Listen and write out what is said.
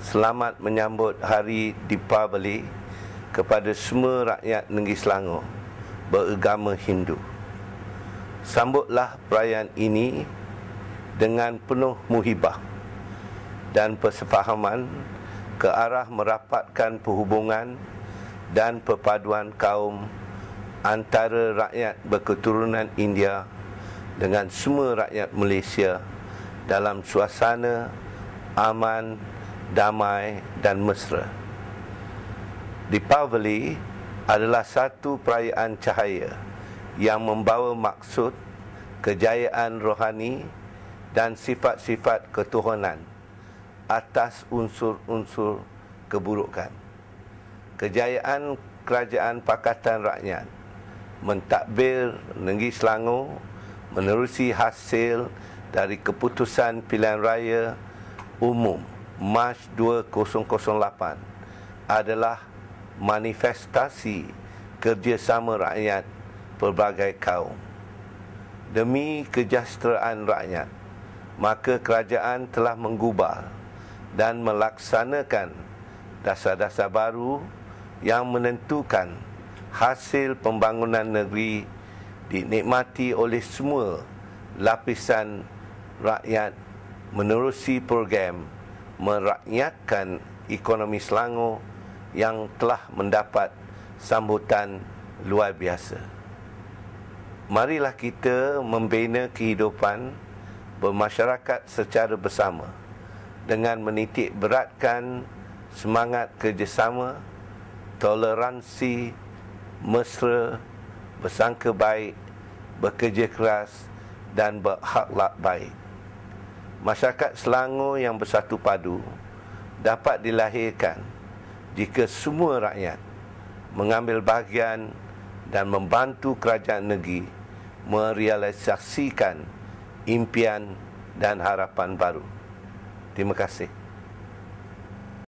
selamat menyambut hari Deepavali kepada semua rakyat negeri Selangor beragama Hindu. Sambutlah perayaan ini dengan penuh muhibah dan persefahaman ke arah merapatkan perhubungan dan perpaduan kaum antara rakyat berketurunan India dengan semua rakyat Malaysia dalam suasana aman damai dan mesra. Deepavali adalah satu perayaan cahaya yang membawa maksud kejayaan rohani dan sifat-sifat ketuhanan atas unsur-unsur keburukan. Kejayaan kerajaan pakatan rakyat mentadbir Negeri Selangor menerusi hasil dari keputusan pilihan raya umum 2019. Mac 2008 adalah manifestasi kerjasama rakyat pelbagai kaum demi kejayaan rakyat maka kerajaan telah menggubal dan melaksanakan dasar-dasar baru yang menentukan hasil pembangunan negeri dinikmati oleh semua lapisan rakyat menerusi program merakyatkan ekonomi Selangor yang telah mendapat sambutan luar biasa. Marilah kita membina kehidupan bermasyarakat secara bersama dengan menitik beratkan semangat kerjasama, toleransi, mesra, bersangka baik, bekerja keras dan berhaklak baik masyarakat Selangor yang bersatu padu dapat dilahirkan jika semua rakyat mengambil bahagian dan membantu kerajaan negeri merealisasikan impian dan harapan baru. Terima kasih.